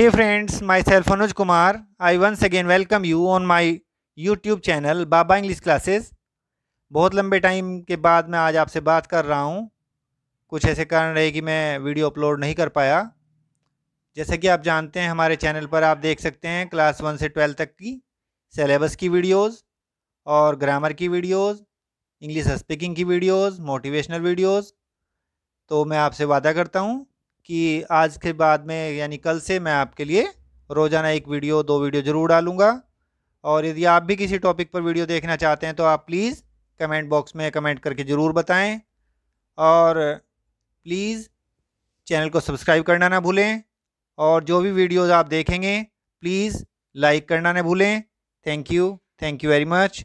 hey friends myself Anuj Kumar I once again welcome you on my YouTube channel Baba English classes बहुत लंबे time के बाद मैं आज आपसे बात कर रहा हूँ कुछ ऐसे कारण रहे कि मैं वीडियो अपलोड नहीं कर पाया जैसे कि आप जानते हैं हमारे चैनल पर आप देख सकते हैं क्लास वन से ट्वेल्थ तक की सेलेबस की वीडियोज़ और ग्रामर की वीडियोज़ इंग्लिश स्पीकिंग की वीडियोज़ मोटिवेशनल वीडियोज़ तो मैं आपसे वादा करता हूँ कि आज के बाद में यानी कल से मैं आपके लिए रोज़ाना एक वीडियो दो वीडियो ज़रूर डालूँगा और यदि आप भी किसी टॉपिक पर वीडियो देखना चाहते हैं तो आप प्लीज़ कमेंट बॉक्स में कमेंट करके ज़रूर बताएं और प्लीज़ चैनल को सब्सक्राइब करना ना भूलें और जो भी वीडियोज़ आप देखेंगे प्लीज़ लाइक करना ना भूलें thank you thank you very much